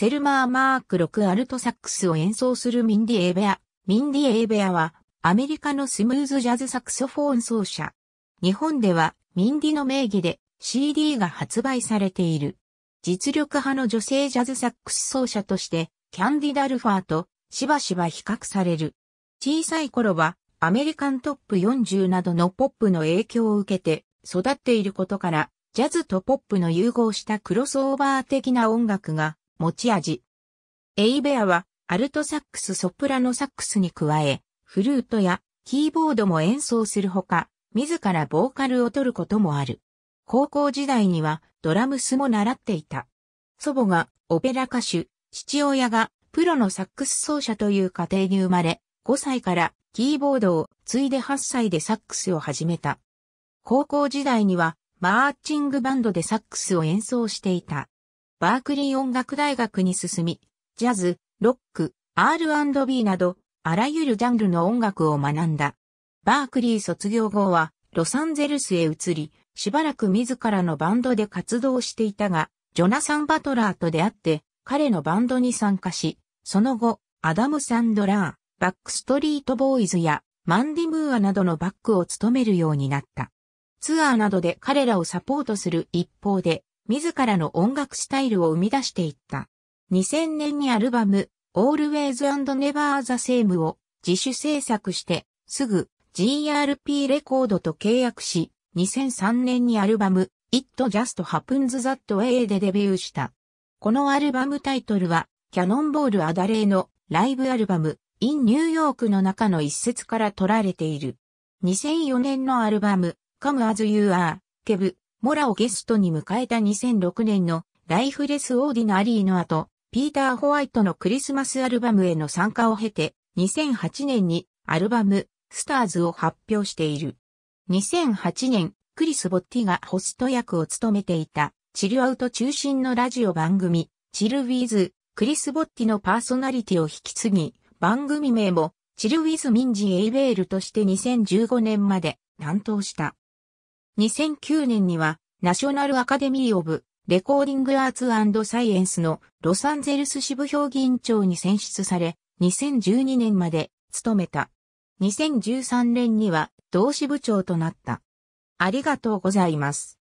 セルマー・マーク6アルトサックスを演奏するミンディ・エイベア。ミンディ・エイベアは、アメリカのスムーズジャズサクソフォーン奏者。日本では、ミンディの名義で CD が発売されている。実力派の女性ジャズサックス奏者として、キャンディ・ダルファーとしばしば比較される。小さい頃は、アメリカントップ40などのポップの影響を受けて育っていることから、ジャズとポップの融合したクロスオーバー的な音楽が持ち味。エイベアは、アルトサックスソプラノサックスに加え、フルートやキーボードも演奏するほか、自らボーカルを取ることもある。高校時代にはドラムスも習っていた。祖母がオペラ歌手、父親がプロのサックス奏者という家庭に生まれ、5歳からキーボードを継いで8歳でサックスを始めた。高校時代にはマーチングバンドでサックスを演奏していた。バークリー音楽大学に進み、ジャズ、ロック、R&B など、あらゆるジャンルの音楽を学んだ。バークリー卒業後は、ロサンゼルスへ移り、しばらく自らのバンドで活動していたが、ジョナサン・バトラーと出会って、彼のバンドに参加し、その後、アダム・サンドラー、バックストリート・ボーイズや、マンディ・ムーアなどのバックを務めるようになった。ツアーなどで彼らをサポートする一方で、自らの音楽スタイルを生み出していった。2000年にアルバム、Always and Never the Same を自主制作して、すぐ GRP レコードと契約し、2003年にアルバム、It Just Happens That Way でデビューした。このアルバムタイトルは、キャノンボールアダレーのライブアルバム、In New York の中の一節から取られている。2004年のアルバム、Come As You Are、Kev モラをゲストに迎えた2006年のライフレス・オーディナリーの後、ピーター・ホワイトのクリスマスアルバムへの参加を経て、2008年にアルバム、スターズを発表している。2008年、クリス・ボッティがホスト役を務めていた、チルアウト中心のラジオ番組、チル・ウィズ、クリス・ボッティのパーソナリティを引き継ぎ、番組名も、チル・ウィズ・ミンジ・エイベールとして2015年まで担当した。2009年には、ナショナルアカデミー・オブ・レコーディング・アーツサイエンスのロサンゼルス支部評議員長に選出され、2012年まで務めた。2013年には同支部長となった。ありがとうございます。